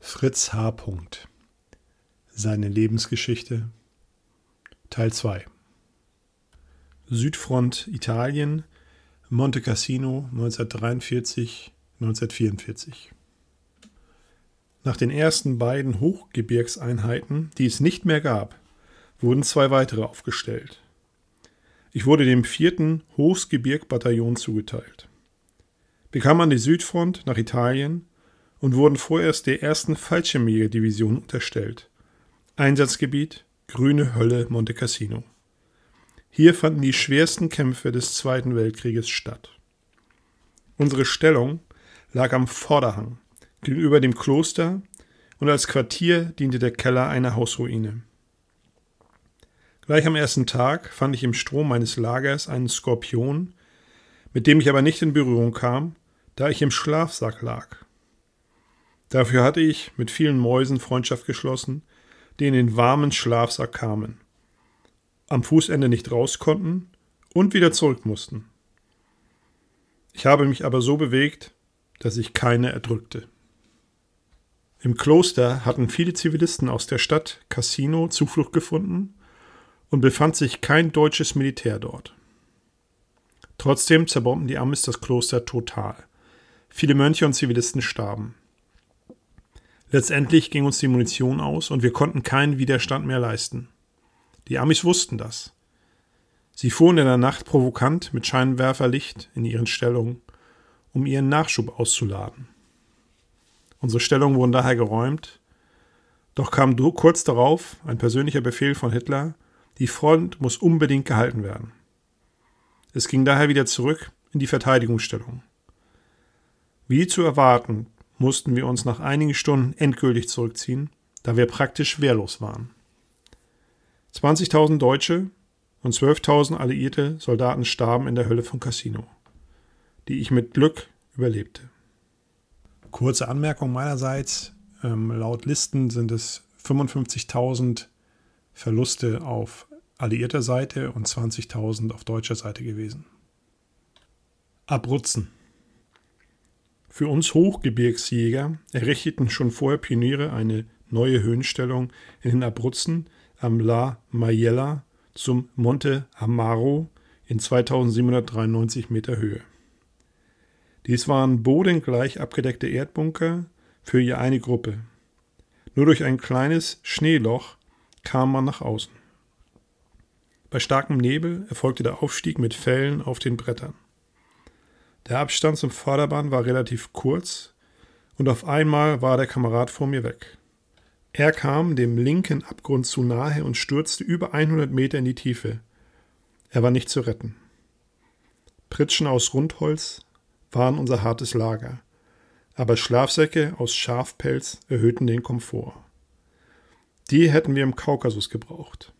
Fritz H. Seine Lebensgeschichte Teil 2 Südfront Italien Monte Cassino 1943 1944 Nach den ersten beiden Hochgebirgseinheiten, die es nicht mehr gab, wurden zwei weitere aufgestellt. Ich wurde dem vierten Hochsgebirg-Bataillon zugeteilt. Bekam an die Südfront nach Italien und wurden vorerst der ersten Fallschirmjägerdivision unterstellt. Einsatzgebiet Grüne Hölle Monte Cassino. Hier fanden die schwersten Kämpfe des Zweiten Weltkrieges statt. Unsere Stellung lag am Vorderhang, gegenüber dem Kloster, und als Quartier diente der Keller einer Hausruine. Gleich am ersten Tag fand ich im Strom meines Lagers einen Skorpion, mit dem ich aber nicht in Berührung kam, da ich im Schlafsack lag Dafür hatte ich mit vielen Mäusen Freundschaft geschlossen, die in den warmen Schlafsack kamen, am Fußende nicht raus konnten und wieder zurück mussten. Ich habe mich aber so bewegt, dass ich keine erdrückte. Im Kloster hatten viele Zivilisten aus der Stadt Cassino Zuflucht gefunden und befand sich kein deutsches Militär dort. Trotzdem zerbombten die Amis das Kloster total. Viele Mönche und Zivilisten starben. Letztendlich ging uns die Munition aus und wir konnten keinen Widerstand mehr leisten. Die Amis wussten das. Sie fuhren in der Nacht provokant mit Scheinwerferlicht in ihren Stellungen, um ihren Nachschub auszuladen. Unsere Stellungen wurden daher geräumt, doch kam kurz darauf ein persönlicher Befehl von Hitler, die Front muss unbedingt gehalten werden. Es ging daher wieder zurück in die Verteidigungsstellung. Wie zu erwarten, mussten wir uns nach einigen Stunden endgültig zurückziehen, da wir praktisch wehrlos waren. 20.000 Deutsche und 12.000 alliierte Soldaten starben in der Hölle von Cassino, die ich mit Glück überlebte. Kurze Anmerkung meinerseits. Ähm, laut Listen sind es 55.000 Verluste auf alliierter Seite und 20.000 auf deutscher Seite gewesen. Abruzzen. Für uns Hochgebirgsjäger errichteten schon vorher Pioniere eine neue Höhenstellung in den Abruzzen am La Maiella zum Monte Amaro in 2793 Meter Höhe. Dies waren bodengleich abgedeckte Erdbunker für je eine Gruppe. Nur durch ein kleines Schneeloch kam man nach außen. Bei starkem Nebel erfolgte der Aufstieg mit Fällen auf den Brettern. Der Abstand zum Vorderbahn war relativ kurz und auf einmal war der Kamerad vor mir weg. Er kam dem linken Abgrund zu nahe und stürzte über 100 Meter in die Tiefe. Er war nicht zu retten. Pritschen aus Rundholz waren unser hartes Lager, aber Schlafsäcke aus Schafpelz erhöhten den Komfort. Die hätten wir im Kaukasus gebraucht.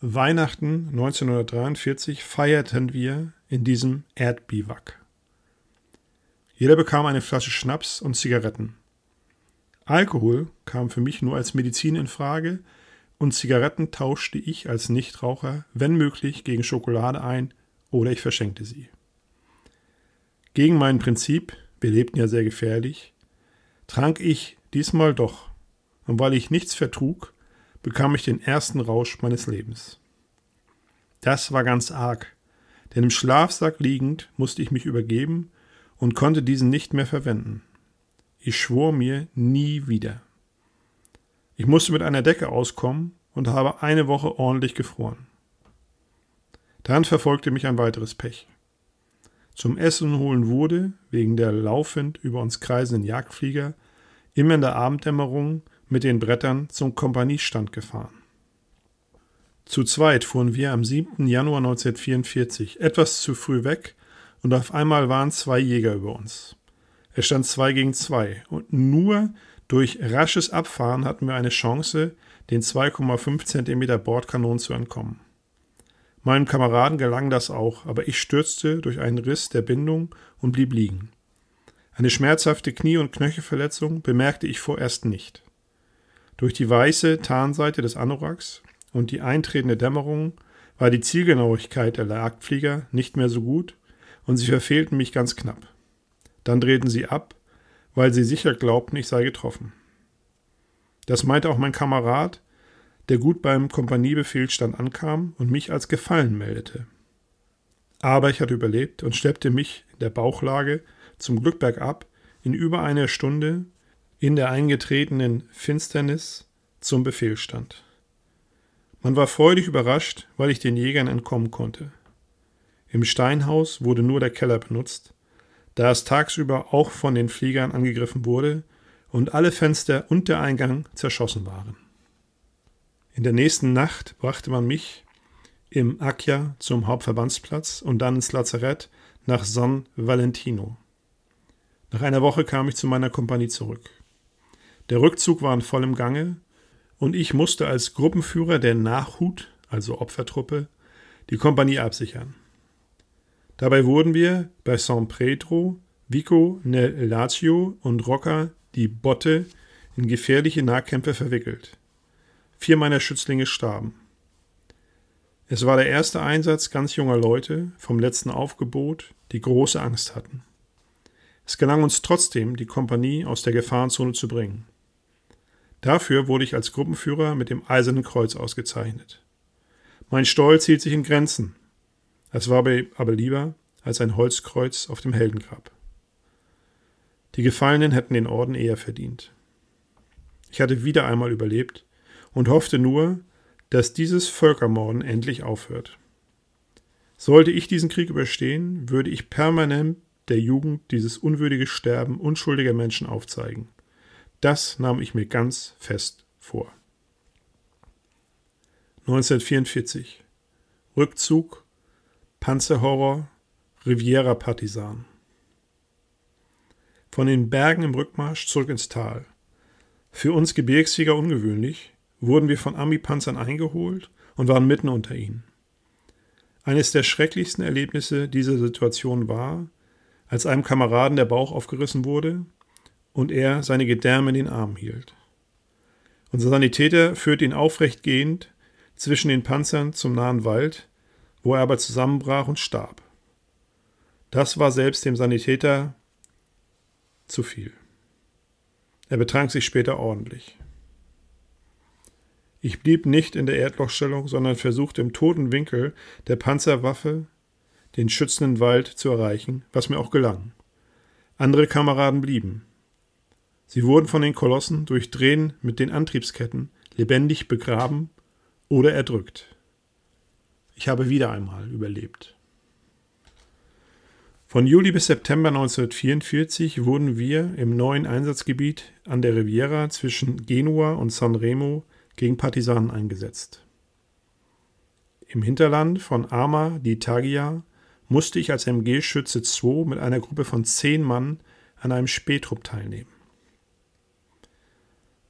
Weihnachten 1943 feierten wir in diesem Erdbiwak. Jeder bekam eine Flasche Schnaps und Zigaretten. Alkohol kam für mich nur als Medizin in Frage und Zigaretten tauschte ich als Nichtraucher, wenn möglich, gegen Schokolade ein oder ich verschenkte sie. Gegen mein Prinzip, wir lebten ja sehr gefährlich, trank ich diesmal doch, und weil ich nichts vertrug, bekam ich den ersten Rausch meines Lebens. Das war ganz arg, denn im Schlafsack liegend musste ich mich übergeben und konnte diesen nicht mehr verwenden. Ich schwor mir nie wieder. Ich musste mit einer Decke auskommen und habe eine Woche ordentlich gefroren. Dann verfolgte mich ein weiteres Pech. Zum Essen holen wurde, wegen der laufend über uns kreisenden Jagdflieger, immer in der Abenddämmerung mit den Brettern zum Kompaniestand gefahren. Zu zweit fuhren wir am 7. Januar 1944 etwas zu früh weg und auf einmal waren zwei Jäger über uns. Es stand zwei gegen zwei und nur durch rasches Abfahren hatten wir eine Chance, den 2,5 cm Bordkanonen zu entkommen. Meinem Kameraden gelang das auch, aber ich stürzte durch einen Riss der Bindung und blieb liegen. Eine schmerzhafte Knie- und Knöchelverletzung bemerkte ich vorerst nicht. Durch die weiße Tarnseite des Anoraks und die eintretende Dämmerung war die Zielgenauigkeit der Jagdflieger nicht mehr so gut und sie verfehlten mich ganz knapp. Dann drehten sie ab, weil sie sicher glaubten, ich sei getroffen. Das meinte auch mein Kamerad, der gut beim Kompaniebefehlstand ankam und mich als gefallen meldete. Aber ich hatte überlebt und schleppte mich in der Bauchlage zum Glück bergab in über einer Stunde in der eingetretenen Finsternis zum Befehlstand. Man war freudig überrascht, weil ich den Jägern entkommen konnte. Im Steinhaus wurde nur der Keller benutzt, da es tagsüber auch von den Fliegern angegriffen wurde und alle Fenster und der Eingang zerschossen waren. In der nächsten Nacht brachte man mich im Accia zum Hauptverbandsplatz und dann ins Lazarett nach San Valentino. Nach einer Woche kam ich zu meiner Kompanie zurück. Der Rückzug war in vollem Gange und ich musste als Gruppenführer der Nachhut, also Opfertruppe, die Kompanie absichern. Dabei wurden wir bei San Pedro, Vico nel Lazio und Rocca di Botte in gefährliche Nahkämpfe verwickelt. Vier meiner Schützlinge starben. Es war der erste Einsatz ganz junger Leute vom letzten Aufgebot, die große Angst hatten. Es gelang uns trotzdem, die Kompanie aus der Gefahrenzone zu bringen. Dafür wurde ich als Gruppenführer mit dem Eisernen Kreuz ausgezeichnet. Mein Stolz hielt sich in Grenzen, es war aber lieber als ein Holzkreuz auf dem Heldengrab. Die Gefallenen hätten den Orden eher verdient. Ich hatte wieder einmal überlebt und hoffte nur, dass dieses Völkermorden endlich aufhört. Sollte ich diesen Krieg überstehen, würde ich permanent der Jugend dieses unwürdige Sterben unschuldiger Menschen aufzeigen. Das nahm ich mir ganz fest vor. 1944 Rückzug Panzerhorror, Riviera Partisan. Von den Bergen im Rückmarsch zurück ins Tal. Für uns Gebirgsjäger ungewöhnlich, wurden wir von Ami-Panzern eingeholt und waren mitten unter ihnen. Eines der schrecklichsten Erlebnisse dieser Situation war, als einem Kameraden der Bauch aufgerissen wurde und er seine Gedärme in den Arm hielt. Unser Sanitäter führte ihn aufrecht gehend zwischen den Panzern zum nahen Wald, wo er aber zusammenbrach und starb. Das war selbst dem Sanitäter zu viel. Er betrank sich später ordentlich. Ich blieb nicht in der Erdlochstellung, sondern versuchte im toten Winkel der Panzerwaffe den schützenden Wald zu erreichen, was mir auch gelang. Andere Kameraden blieben. Sie wurden von den Kolossen durch Drehen mit den Antriebsketten lebendig begraben oder erdrückt. Ich habe wieder einmal überlebt. Von Juli bis September 1944 wurden wir im neuen Einsatzgebiet an der Riviera zwischen Genua und Sanremo gegen Partisanen eingesetzt. Im Hinterland von Arma di Tagia musste ich als MG-Schütze 2 mit einer Gruppe von zehn Mann an einem Spätrupp teilnehmen.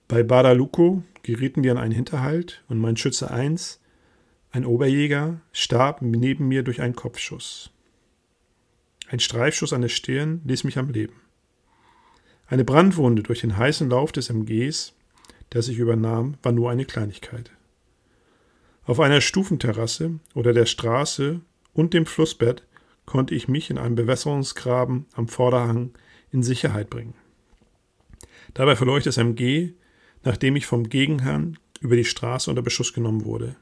Bei Badaluco gerieten wir an einen Hinterhalt und mein Schütze 1 ein Oberjäger starb neben mir durch einen Kopfschuss. Ein Streifschuss an der Stirn ließ mich am Leben. Eine Brandwunde durch den heißen Lauf des MGs, der sich übernahm, war nur eine Kleinigkeit. Auf einer Stufenterrasse oder der Straße und dem Flussbett konnte ich mich in einem Bewässerungsgraben am Vorderhang in Sicherheit bringen. Dabei verlor ich das MG, nachdem ich vom Gegenherrn über die Straße unter Beschuss genommen wurde.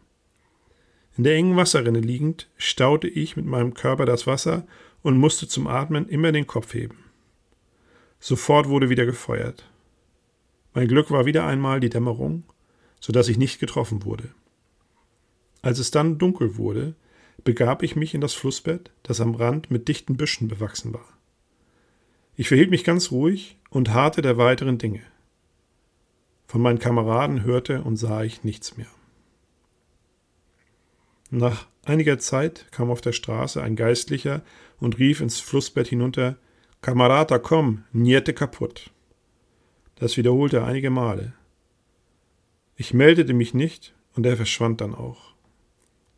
In der engen Wasserrinne liegend, staute ich mit meinem Körper das Wasser und musste zum Atmen immer den Kopf heben. Sofort wurde wieder gefeuert. Mein Glück war wieder einmal die Dämmerung, so dass ich nicht getroffen wurde. Als es dann dunkel wurde, begab ich mich in das Flussbett, das am Rand mit dichten Büschen bewachsen war. Ich verhielt mich ganz ruhig und harrte der weiteren Dinge. Von meinen Kameraden hörte und sah ich nichts mehr. Nach einiger Zeit kam auf der Straße ein Geistlicher und rief ins Flussbett hinunter: Kamerata, komm, niente kaputt. Das wiederholte er einige Male. Ich meldete mich nicht und er verschwand dann auch.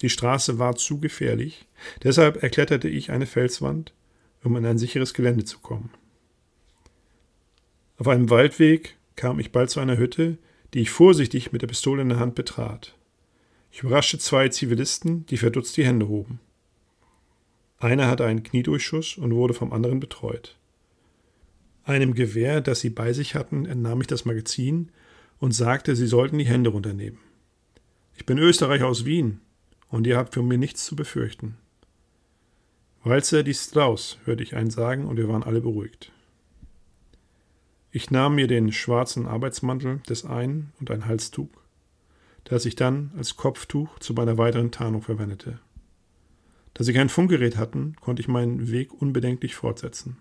Die Straße war zu gefährlich, deshalb erkletterte ich eine Felswand, um in ein sicheres Gelände zu kommen. Auf einem Waldweg kam ich bald zu einer Hütte, die ich vorsichtig mit der Pistole in der Hand betrat. Ich überraschte zwei Zivilisten, die verdutzt die Hände hoben. Einer hatte einen Kniedurchschuss und wurde vom anderen betreut. Einem Gewehr, das sie bei sich hatten, entnahm ich das Magazin und sagte, sie sollten die Hände runternehmen. Ich bin Österreicher aus Wien und ihr habt für mir nichts zu befürchten. Walzer die Strauß, hörte ich einen sagen und wir waren alle beruhigt. Ich nahm mir den schwarzen Arbeitsmantel des einen und ein Halstuch das ich dann als Kopftuch zu meiner weiteren Tarnung verwendete. Da sie kein Funkgerät hatten, konnte ich meinen Weg unbedenklich fortsetzen.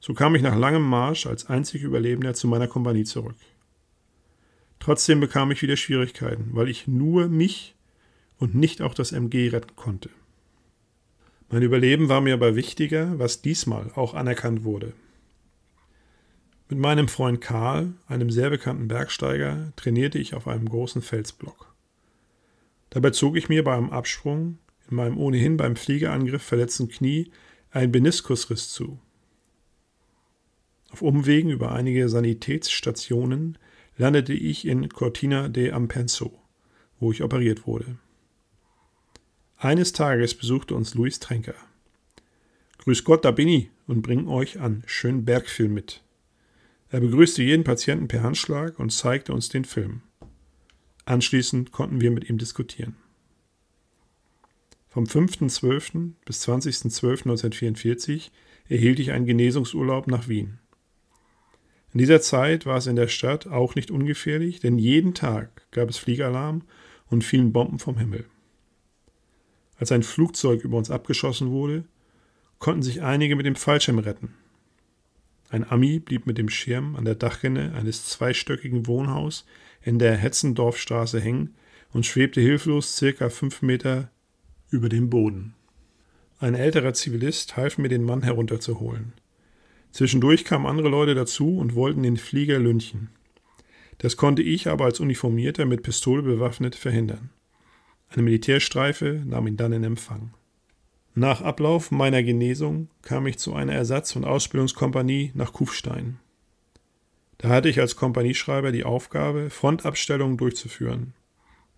So kam ich nach langem Marsch als einziger Überlebender zu meiner Kompanie zurück. Trotzdem bekam ich wieder Schwierigkeiten, weil ich nur mich und nicht auch das MG retten konnte. Mein Überleben war mir aber wichtiger, was diesmal auch anerkannt wurde. Mit meinem Freund Karl, einem sehr bekannten Bergsteiger, trainierte ich auf einem großen Felsblock. Dabei zog ich mir beim Absprung in meinem ohnehin beim Fliegerangriff verletzten Knie einen Beniskusriss zu. Auf Umwegen über einige Sanitätsstationen landete ich in Cortina de Ampenso, wo ich operiert wurde. Eines Tages besuchte uns Luis Tränker. Grüß Gott, da bin ich und bring euch an schönen Bergfilm mit, er begrüßte jeden Patienten per Handschlag und zeigte uns den Film. Anschließend konnten wir mit ihm diskutieren. Vom 5.12. bis 20.12.1944 erhielt ich einen Genesungsurlaub nach Wien. In dieser Zeit war es in der Stadt auch nicht ungefährlich, denn jeden Tag gab es Fliegeralarm und fielen Bomben vom Himmel. Als ein Flugzeug über uns abgeschossen wurde, konnten sich einige mit dem Fallschirm retten. Ein Ami blieb mit dem Schirm an der Dachrinne eines zweistöckigen Wohnhaus in der Hetzendorfstraße hängen und schwebte hilflos circa fünf Meter über dem Boden. Ein älterer Zivilist half mir, den Mann herunterzuholen. Zwischendurch kamen andere Leute dazu und wollten den Flieger lünchen. Das konnte ich aber als Uniformierter mit Pistole bewaffnet verhindern. Eine Militärstreife nahm ihn dann in Empfang. Nach Ablauf meiner Genesung kam ich zu einer Ersatz- und Ausbildungskompanie nach Kufstein. Da hatte ich als Kompanieschreiber die Aufgabe, Frontabstellungen durchzuführen.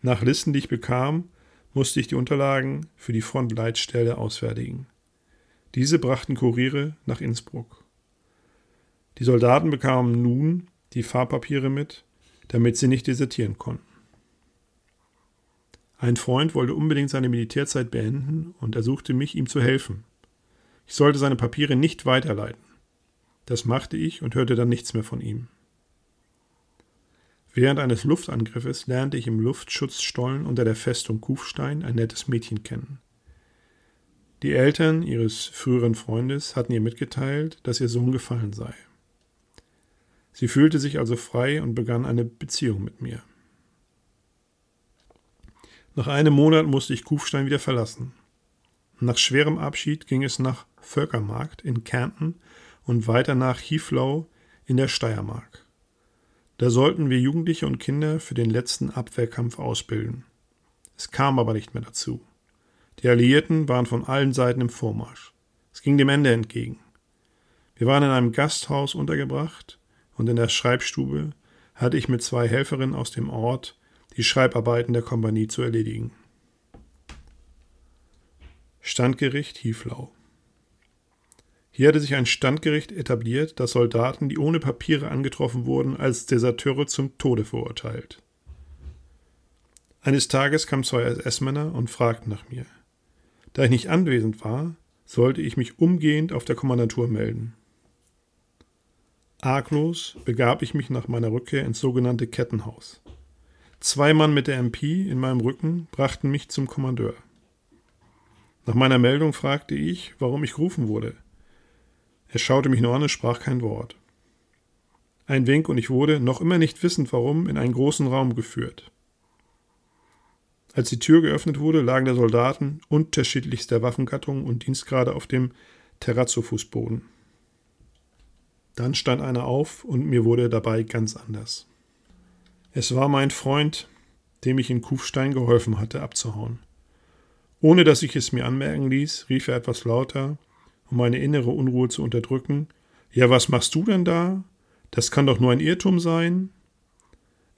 Nach Listen, die ich bekam, musste ich die Unterlagen für die Frontleitstelle ausfertigen. Diese brachten Kuriere nach Innsbruck. Die Soldaten bekamen nun die Fahrpapiere mit, damit sie nicht desertieren konnten. Ein Freund wollte unbedingt seine Militärzeit beenden und ersuchte mich, ihm zu helfen. Ich sollte seine Papiere nicht weiterleiten. Das machte ich und hörte dann nichts mehr von ihm. Während eines Luftangriffes lernte ich im Luftschutzstollen unter der Festung Kufstein ein nettes Mädchen kennen. Die Eltern ihres früheren Freundes hatten ihr mitgeteilt, dass ihr Sohn gefallen sei. Sie fühlte sich also frei und begann eine Beziehung mit mir. Nach einem Monat musste ich Kufstein wieder verlassen. Nach schwerem Abschied ging es nach Völkermarkt in Kärnten und weiter nach Hieflau in der Steiermark. Da sollten wir Jugendliche und Kinder für den letzten Abwehrkampf ausbilden. Es kam aber nicht mehr dazu. Die Alliierten waren von allen Seiten im Vormarsch. Es ging dem Ende entgegen. Wir waren in einem Gasthaus untergebracht und in der Schreibstube hatte ich mit zwei Helferinnen aus dem Ort die Schreibarbeiten der Kompanie zu erledigen. Standgericht Hieflau. Hier hatte sich ein Standgericht etabliert, das Soldaten, die ohne Papiere angetroffen wurden, als Deserteure zum Tode verurteilt. Eines Tages kamen zwei SS-Männer und fragten nach mir. Da ich nicht anwesend war, sollte ich mich umgehend auf der Kommandantur melden. Arglos begab ich mich nach meiner Rückkehr ins sogenannte Kettenhaus. Zwei Mann mit der MP in meinem Rücken brachten mich zum Kommandeur. Nach meiner Meldung fragte ich, warum ich gerufen wurde. Er schaute mich nur an und sprach kein Wort. Ein Wink und ich wurde, noch immer nicht wissend warum, in einen großen Raum geführt. Als die Tür geöffnet wurde, lagen der Soldaten unterschiedlichster Waffengattungen und Dienstgrade auf dem Terrazzofußboden. Dann stand einer auf und mir wurde dabei ganz anders. Es war mein Freund, dem ich in Kufstein geholfen hatte, abzuhauen. Ohne dass ich es mir anmerken ließ, rief er etwas lauter, um meine innere Unruhe zu unterdrücken. Ja, was machst du denn da? Das kann doch nur ein Irrtum sein.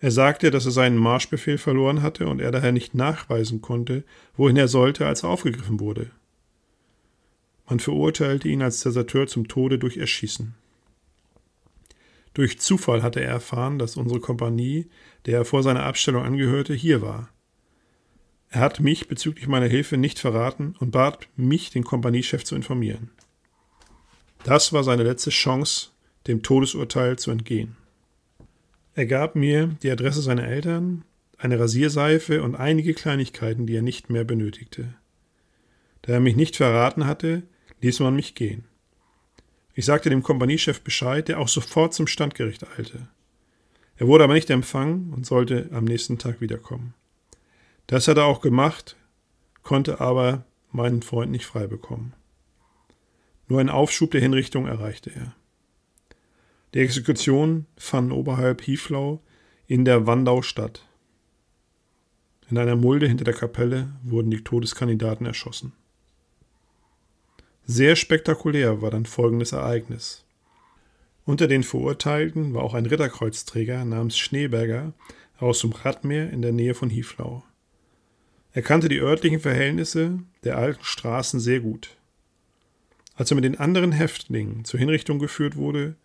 Er sagte, dass er seinen Marschbefehl verloren hatte und er daher nicht nachweisen konnte, wohin er sollte, als er aufgegriffen wurde. Man verurteilte ihn als Deserteur zum Tode durch Erschießen. Durch Zufall hatte er erfahren, dass unsere Kompanie, der er vor seiner Abstellung angehörte, hier war. Er hat mich bezüglich meiner Hilfe nicht verraten und bat mich, den Kompaniechef zu informieren. Das war seine letzte Chance, dem Todesurteil zu entgehen. Er gab mir die Adresse seiner Eltern, eine Rasierseife und einige Kleinigkeiten, die er nicht mehr benötigte. Da er mich nicht verraten hatte, ließ man mich gehen. Ich sagte dem Kompaniechef Bescheid, der auch sofort zum Standgericht eilte. Er wurde aber nicht empfangen und sollte am nächsten Tag wiederkommen. Das hat er auch gemacht, konnte aber meinen Freund nicht frei bekommen. Nur ein Aufschub der Hinrichtung erreichte er. Die Exekution fand oberhalb Hieflau in der Wandau statt. In einer Mulde hinter der Kapelle wurden die Todeskandidaten erschossen. Sehr spektakulär war dann folgendes Ereignis. Unter den Verurteilten war auch ein Ritterkreuzträger namens Schneeberger aus dem Radmeer in der Nähe von Hieflau. Er kannte die örtlichen Verhältnisse der alten Straßen sehr gut. Als er mit den anderen Häftlingen zur Hinrichtung geführt wurde,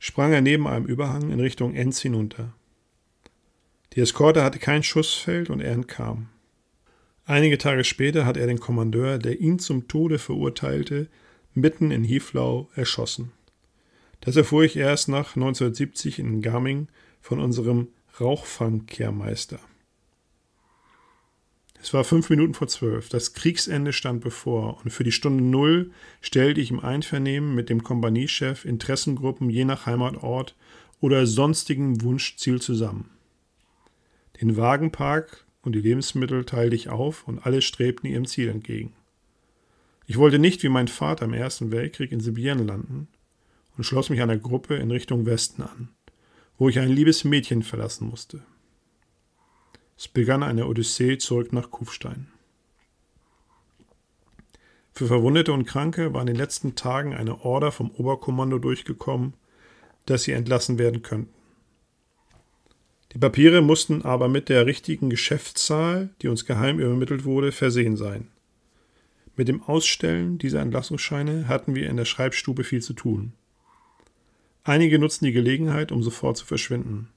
sprang er neben einem Überhang in Richtung Enz hinunter. Die Eskorte hatte kein Schussfeld und er entkam. Einige Tage später hat er den Kommandeur, der ihn zum Tode verurteilte, mitten in Hieflau erschossen. Das erfuhr ich erst nach 1970 in Gaming von unserem Rauchfangkehrmeister. Es war fünf Minuten vor zwölf. Das Kriegsende stand bevor und für die Stunde null stellte ich im Einvernehmen mit dem Kompaniechef Interessengruppen je nach Heimatort oder sonstigem Wunschziel zusammen. Den Wagenpark und die Lebensmittel teilte ich auf, und alle strebten ihrem Ziel entgegen. Ich wollte nicht wie mein Vater im Ersten Weltkrieg in Sibirien landen und schloss mich einer Gruppe in Richtung Westen an, wo ich ein liebes Mädchen verlassen musste. Es begann eine Odyssee zurück nach Kufstein. Für Verwundete und Kranke war in den letzten Tagen eine Order vom Oberkommando durchgekommen, dass sie entlassen werden könnten. Die Papiere mussten aber mit der richtigen Geschäftszahl, die uns geheim übermittelt wurde, versehen sein. Mit dem Ausstellen dieser Entlassungsscheine hatten wir in der Schreibstube viel zu tun. Einige nutzten die Gelegenheit, um sofort zu verschwinden.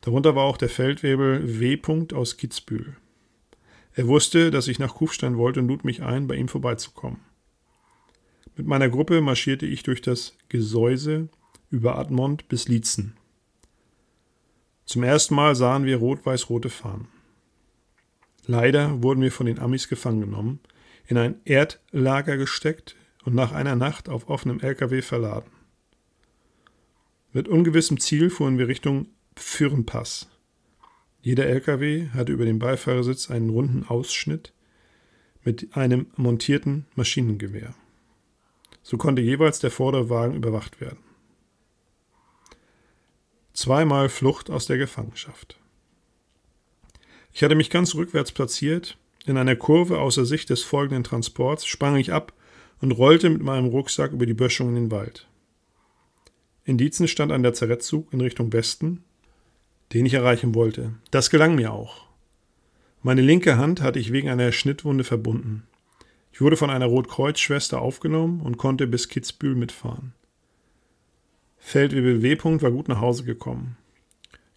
Darunter war auch der Feldwebel W. aus Kitzbühel. Er wusste, dass ich nach Kufstein wollte und lud mich ein, bei ihm vorbeizukommen. Mit meiner Gruppe marschierte ich durch das Gesäuse über Admont bis Lietzen. Zum ersten Mal sahen wir rot-weiß-rote Fahnen. Leider wurden wir von den Amis gefangen genommen, in ein Erdlager gesteckt und nach einer Nacht auf offenem LKW verladen. Mit ungewissem Ziel fuhren wir Richtung Pfürnpass. Jeder LKW hatte über dem Beifahrersitz einen runden Ausschnitt mit einem montierten Maschinengewehr. So konnte jeweils der Vorderwagen überwacht werden. Zweimal Flucht aus der Gefangenschaft. Ich hatte mich ganz rückwärts platziert. In einer Kurve außer Sicht des folgenden Transports sprang ich ab und rollte mit meinem Rucksack über die Böschung in den Wald. In Dietzen stand ein Lazarettzug in Richtung Westen, den ich erreichen wollte. Das gelang mir auch. Meine linke Hand hatte ich wegen einer Schnittwunde verbunden. Ich wurde von einer Rotkreuzschwester aufgenommen und konnte bis Kitzbühel mitfahren. Feldwebel W. war gut nach Hause gekommen.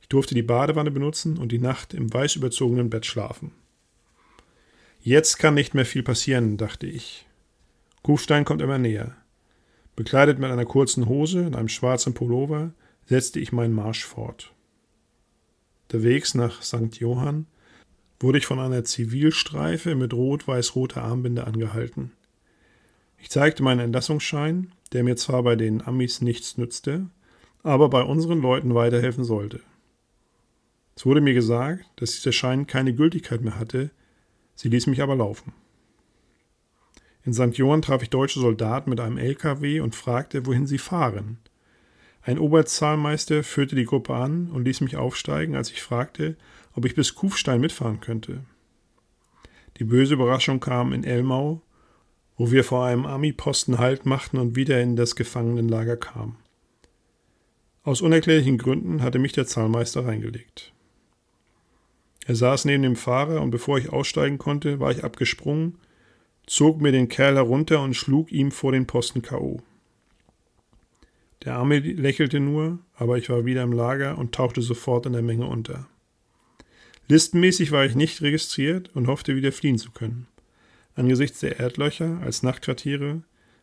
Ich durfte die Badewanne benutzen und die Nacht im weiß überzogenen Bett schlafen. Jetzt kann nicht mehr viel passieren, dachte ich. Kufstein kommt immer näher. Bekleidet mit einer kurzen Hose und einem schwarzen Pullover setzte ich meinen Marsch fort. Der Wegs nach St. Johann wurde ich von einer Zivilstreife mit rot-weiß-roter Armbinde angehalten. Ich zeigte meinen Entlassungsschein der mir zwar bei den Amis nichts nützte, aber bei unseren Leuten weiterhelfen sollte. Es wurde mir gesagt, dass dieser Schein keine Gültigkeit mehr hatte, sie ließ mich aber laufen. In St. Johann traf ich deutsche Soldaten mit einem LKW und fragte, wohin sie fahren. Ein Oberzahlmeister führte die Gruppe an und ließ mich aufsteigen, als ich fragte, ob ich bis Kufstein mitfahren könnte. Die böse Überraschung kam in Elmau, wo wir vor einem Army-Posten Halt machten und wieder in das Gefangenenlager kamen. Aus unerklärlichen Gründen hatte mich der Zahlmeister reingelegt. Er saß neben dem Fahrer und bevor ich aussteigen konnte, war ich abgesprungen, zog mir den Kerl herunter und schlug ihm vor den Posten K.O. Der Arme lächelte nur, aber ich war wieder im Lager und tauchte sofort in der Menge unter. Listenmäßig war ich nicht registriert und hoffte wieder fliehen zu können. Angesichts der Erdlöcher als Nachtquartiere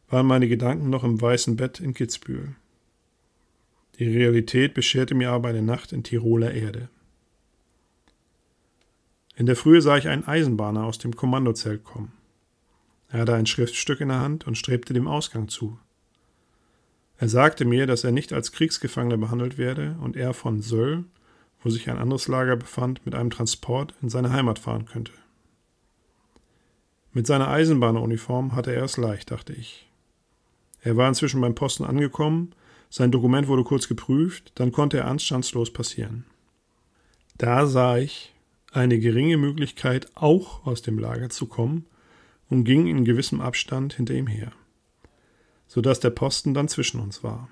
waren meine Gedanken noch im weißen Bett in Kitzbühel. Die Realität bescherte mir aber eine Nacht in Tiroler Erde. In der Frühe sah ich einen Eisenbahner aus dem Kommandozelt kommen. Er hatte ein Schriftstück in der Hand und strebte dem Ausgang zu. Er sagte mir, dass er nicht als Kriegsgefangener behandelt werde und er von Söll, wo sich ein anderes Lager befand, mit einem Transport in seine Heimat fahren könnte. Mit seiner Eisenbahneruniform hatte er es leicht, dachte ich. Er war inzwischen beim Posten angekommen, sein Dokument wurde kurz geprüft, dann konnte er anstandslos passieren. Da sah ich eine geringe Möglichkeit, auch aus dem Lager zu kommen, und ging in gewissem Abstand hinter ihm her, so dass der Posten dann zwischen uns war.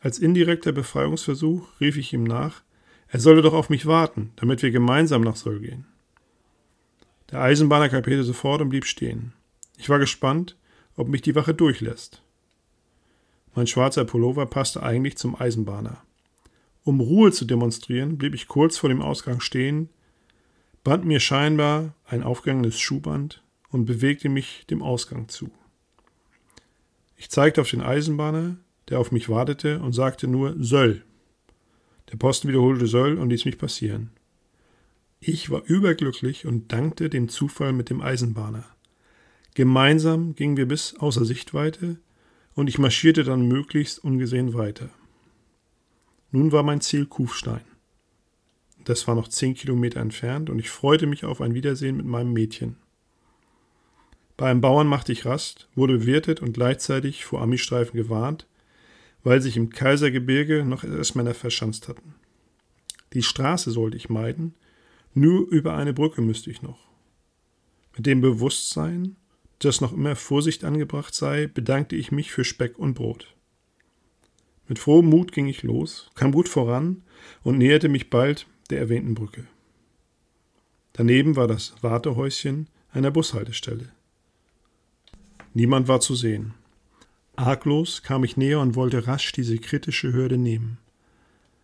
Als indirekter Befreiungsversuch rief ich ihm nach, er solle doch auf mich warten, damit wir gemeinsam nach Söll gehen. Der Eisenbahner kapierte sofort und blieb stehen. Ich war gespannt, ob mich die Wache durchlässt. Mein schwarzer Pullover passte eigentlich zum Eisenbahner. Um Ruhe zu demonstrieren, blieb ich kurz vor dem Ausgang stehen, band mir scheinbar ein aufgegangenes Schuhband und bewegte mich dem Ausgang zu. Ich zeigte auf den Eisenbahner, der auf mich wartete, und sagte nur Söll. Der Posten wiederholte Söll und ließ mich passieren. Ich war überglücklich und dankte dem Zufall mit dem Eisenbahner. Gemeinsam gingen wir bis außer Sichtweite und ich marschierte dann möglichst ungesehen weiter. Nun war mein Ziel Kufstein. Das war noch zehn Kilometer entfernt und ich freute mich auf ein Wiedersehen mit meinem Mädchen. Bei einem Bauern machte ich Rast, wurde bewirtet und gleichzeitig vor Amistreifen gewarnt, weil sich im Kaisergebirge noch SS-Männer verschanzt hatten. Die Straße sollte ich meiden, nur über eine Brücke müsste ich noch. Mit dem Bewusstsein, dass noch immer Vorsicht angebracht sei, bedankte ich mich für Speck und Brot. Mit frohem Mut ging ich los, kam gut voran und näherte mich bald der erwähnten Brücke. Daneben war das Wartehäuschen einer Bushaltestelle. Niemand war zu sehen. Arglos kam ich näher und wollte rasch diese kritische Hürde nehmen.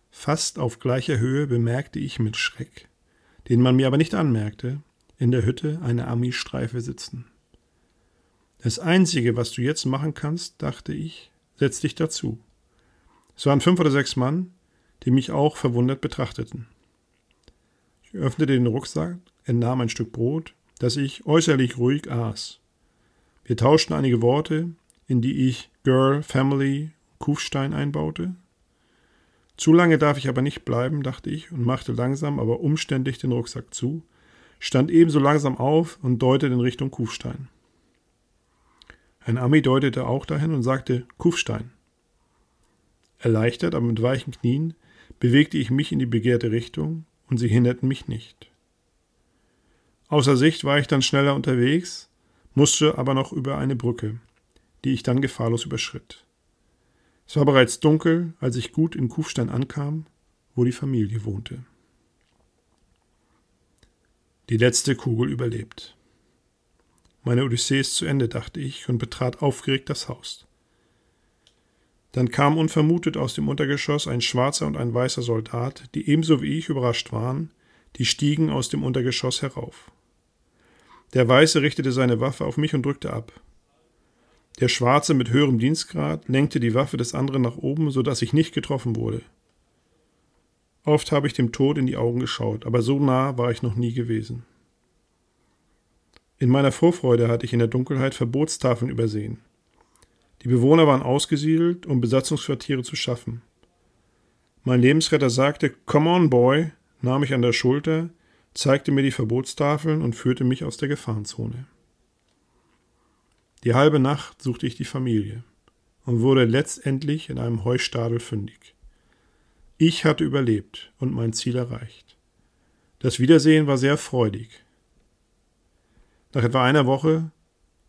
Fast auf gleicher Höhe bemerkte ich mit Schreck, den man mir aber nicht anmerkte, in der Hütte eine ami sitzen. Das Einzige, was du jetzt machen kannst, dachte ich, setz dich dazu. Es waren fünf oder sechs Mann, die mich auch verwundert betrachteten. Ich öffnete den Rucksack, entnahm ein Stück Brot, das ich äußerlich ruhig aß. Wir tauschten einige Worte, in die ich Girl, Family, Kufstein einbaute zu lange darf ich aber nicht bleiben, dachte ich und machte langsam, aber umständlich den Rucksack zu, stand ebenso langsam auf und deutete in Richtung Kufstein. Ein Ami deutete auch dahin und sagte Kufstein. Erleichtert, aber mit weichen Knien, bewegte ich mich in die begehrte Richtung und sie hinderten mich nicht. Außer Sicht war ich dann schneller unterwegs, musste aber noch über eine Brücke, die ich dann gefahrlos überschritt. Es war bereits dunkel, als ich gut in Kufstein ankam, wo die Familie wohnte. Die letzte Kugel überlebt. Meine Odyssee ist zu Ende, dachte ich und betrat aufgeregt das Haus. Dann kam unvermutet aus dem Untergeschoss ein schwarzer und ein weißer Soldat, die ebenso wie ich überrascht waren, die stiegen aus dem Untergeschoss herauf. Der Weiße richtete seine Waffe auf mich und drückte ab. Der Schwarze mit höherem Dienstgrad lenkte die Waffe des anderen nach oben, so dass ich nicht getroffen wurde. Oft habe ich dem Tod in die Augen geschaut, aber so nah war ich noch nie gewesen. In meiner Vorfreude hatte ich in der Dunkelheit Verbotstafeln übersehen. Die Bewohner waren ausgesiedelt, um Besatzungsquartiere zu schaffen. Mein Lebensretter sagte Come on, Boy, nahm mich an der Schulter, zeigte mir die Verbotstafeln und führte mich aus der Gefahrenzone. Die halbe Nacht suchte ich die Familie und wurde letztendlich in einem Heustadel fündig. Ich hatte überlebt und mein Ziel erreicht. Das Wiedersehen war sehr freudig. Nach etwa einer Woche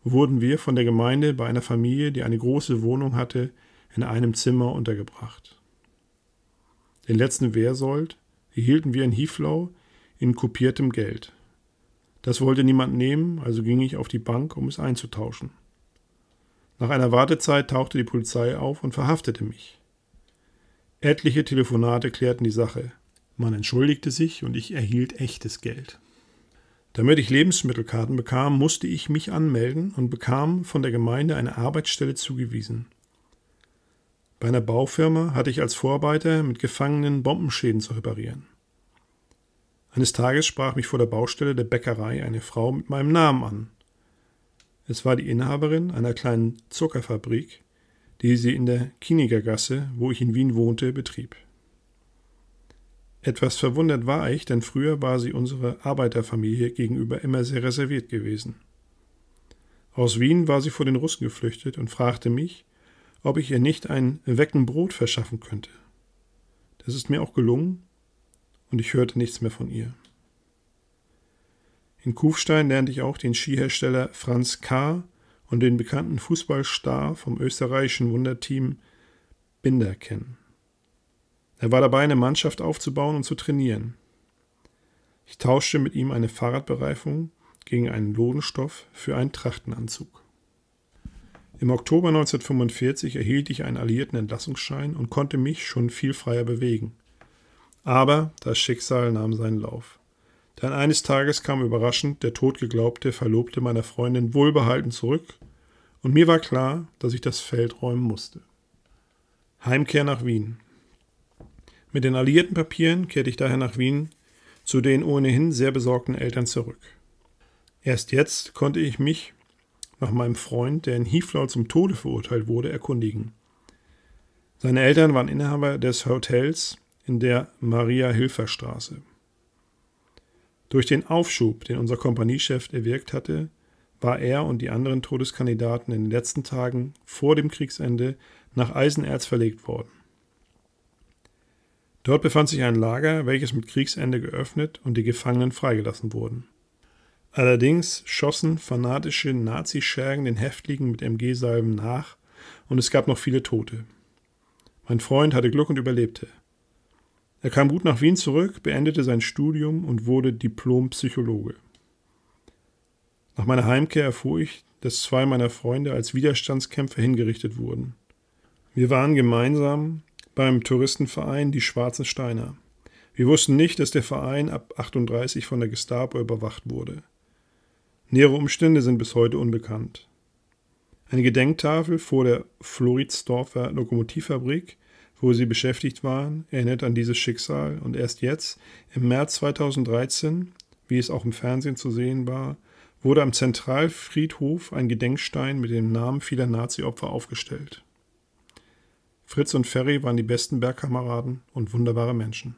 wurden wir von der Gemeinde bei einer Familie, die eine große Wohnung hatte, in einem Zimmer untergebracht. Den letzten Wehrsold erhielten wir in Hieflau in kopiertem Geld. Das wollte niemand nehmen, also ging ich auf die Bank, um es einzutauschen. Nach einer Wartezeit tauchte die Polizei auf und verhaftete mich. Etliche Telefonate klärten die Sache. Man entschuldigte sich und ich erhielt echtes Geld. Damit ich Lebensmittelkarten bekam, musste ich mich anmelden und bekam von der Gemeinde eine Arbeitsstelle zugewiesen. Bei einer Baufirma hatte ich als Vorarbeiter mit Gefangenen Bombenschäden zu reparieren. Eines Tages sprach mich vor der Baustelle der Bäckerei eine Frau mit meinem Namen an. Es war die Inhaberin einer kleinen Zuckerfabrik, die sie in der Kieniger Gasse, wo ich in Wien wohnte, betrieb. Etwas verwundert war ich, denn früher war sie unserer Arbeiterfamilie gegenüber immer sehr reserviert gewesen. Aus Wien war sie vor den Russen geflüchtet und fragte mich, ob ich ihr nicht ein Wecken Brot verschaffen könnte. Das ist mir auch gelungen, und ich hörte nichts mehr von ihr. In Kufstein lernte ich auch den Skihersteller Franz K. und den bekannten Fußballstar vom österreichischen Wunderteam Binder kennen. Er war dabei, eine Mannschaft aufzubauen und zu trainieren. Ich tauschte mit ihm eine Fahrradbereifung gegen einen Lodenstoff für einen Trachtenanzug. Im Oktober 1945 erhielt ich einen alliierten Entlassungsschein und konnte mich schon viel freier bewegen. Aber das Schicksal nahm seinen Lauf. Dann eines Tages kam überraschend der totgeglaubte Verlobte meiner Freundin wohlbehalten zurück, und mir war klar, dass ich das Feld räumen musste. Heimkehr nach Wien. Mit den alliierten Papieren kehrte ich daher nach Wien zu den ohnehin sehr besorgten Eltern zurück. Erst jetzt konnte ich mich nach meinem Freund, der in Hieflau zum Tode verurteilt wurde, erkundigen. Seine Eltern waren Inhaber des Hotels in der Maria-Hilfer-Straße. Durch den Aufschub, den unser Kompaniechef erwirkt hatte, war er und die anderen Todeskandidaten in den letzten Tagen vor dem Kriegsende nach Eisenerz verlegt worden. Dort befand sich ein Lager, welches mit Kriegsende geöffnet und die Gefangenen freigelassen wurden. Allerdings schossen fanatische Nazischergen den Häftlingen mit MG-Salben nach und es gab noch viele Tote. Mein Freund hatte Glück und überlebte. Er kam gut nach Wien zurück, beendete sein Studium und wurde Diplompsychologe. Nach meiner Heimkehr erfuhr ich, dass zwei meiner Freunde als Widerstandskämpfer hingerichtet wurden. Wir waren gemeinsam beim Touristenverein Die Schwarzen Steiner. Wir wussten nicht, dass der Verein ab 38 von der Gestapo überwacht wurde. Nähere Umstände sind bis heute unbekannt. Eine Gedenktafel vor der Floridsdorfer Lokomotivfabrik wo sie beschäftigt waren, erinnert an dieses Schicksal und erst jetzt, im März 2013, wie es auch im Fernsehen zu sehen war, wurde am Zentralfriedhof ein Gedenkstein mit dem Namen vieler Nazi-Opfer aufgestellt. Fritz und Ferry waren die besten Bergkameraden und wunderbare Menschen.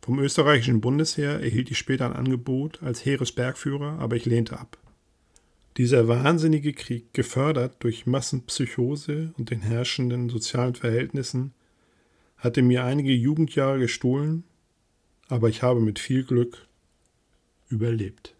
Vom österreichischen Bundesheer erhielt ich später ein Angebot als Heeresbergführer, aber ich lehnte ab. Dieser wahnsinnige Krieg, gefördert durch Massenpsychose und den herrschenden sozialen Verhältnissen, hatte mir einige Jugendjahre gestohlen, aber ich habe mit viel Glück überlebt.